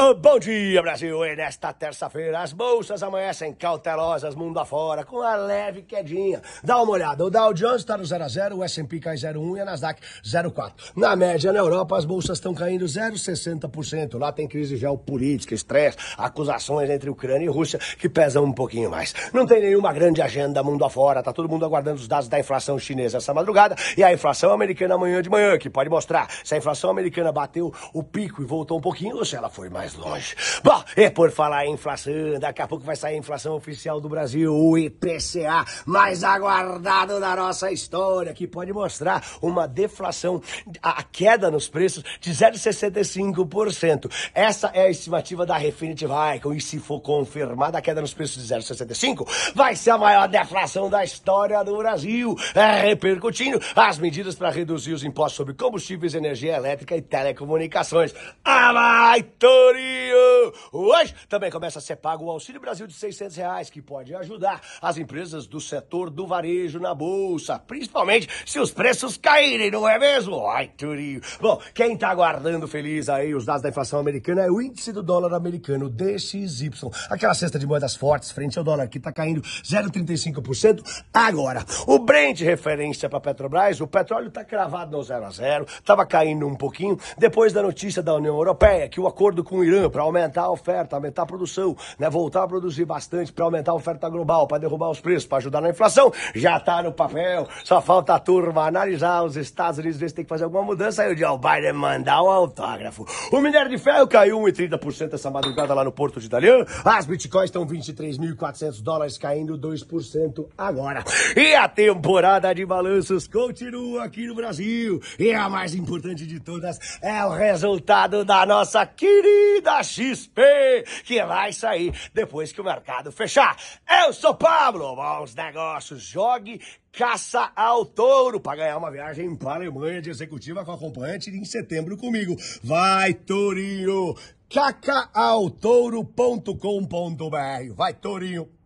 Ah, bom dia, Brasil! E nesta terça-feira, as bolsas amanhecem cautelosas mundo afora, com a leve quedinha. Dá uma olhada, o Dow Jones está no 0 a 0, o S&P cai 0,1 e a Nasdaq 0,4. Na média, na Europa, as bolsas estão caindo 0,60%. Lá tem crise geopolítica, estresse, acusações entre Ucrânia e Rússia, que pesam um pouquinho mais. Não tem nenhuma grande agenda mundo afora, tá todo mundo aguardando os dados da inflação chinesa essa madrugada e a inflação americana amanhã de manhã, que pode mostrar se a inflação americana bateu o pico e voltou um pouquinho ou se ela foi mais mais longe. Bom, e por falar em inflação, daqui a pouco vai sair a inflação oficial do Brasil, o IPCA, mais aguardado da nossa história, que pode mostrar uma deflação, a queda nos preços de 0,65%. Essa é a estimativa da Refinitiv Icon, e se for confirmada a queda nos preços de 0,65%, vai ser a maior deflação da história do Brasil, é, repercutindo as medidas para reduzir os impostos sobre combustíveis, energia elétrica e telecomunicações. Ah, vai, Tony! Maria! Hoje também começa a ser pago o Auxílio Brasil de 600 reais, que pode ajudar as empresas do setor do varejo na Bolsa, principalmente se os preços caírem, não é mesmo? Ai, Turinho! Bom, quem tá aguardando feliz aí os dados da inflação americana é o índice do dólar americano, DXY. Aquela cesta de moedas fortes frente ao dólar que tá caindo 0,35% agora. O Brent, referência para Petrobras, o petróleo tá cravado no 0 a 0, tava caindo um pouquinho depois da notícia da União Europeia que o acordo com o Irã, para aumentar a oferta, aumentar a produção, né? voltar a produzir bastante para aumentar a oferta global, para derrubar os preços, para ajudar na inflação, já está no papel. Só falta a turma analisar os Estados Unidos, ver se tem que fazer alguma mudança. Aí o Joe Biden mandar o autógrafo. O minério de ferro caiu 1,30% essa madrugada lá no Porto de Italiã. As bitcoins estão 23.400 dólares, caindo 2% agora. E a temporada de balanços continua aqui no Brasil. E a mais importante de todas é o resultado da nossa querida da XP, que vai sair depois que o mercado fechar. Eu sou Pablo, bons negócios, jogue caça ao touro para ganhar uma viagem para Alemanha de executiva com acompanhante em setembro comigo. Vai, tourinho! cacaautouro.com.br Vai, tourinho!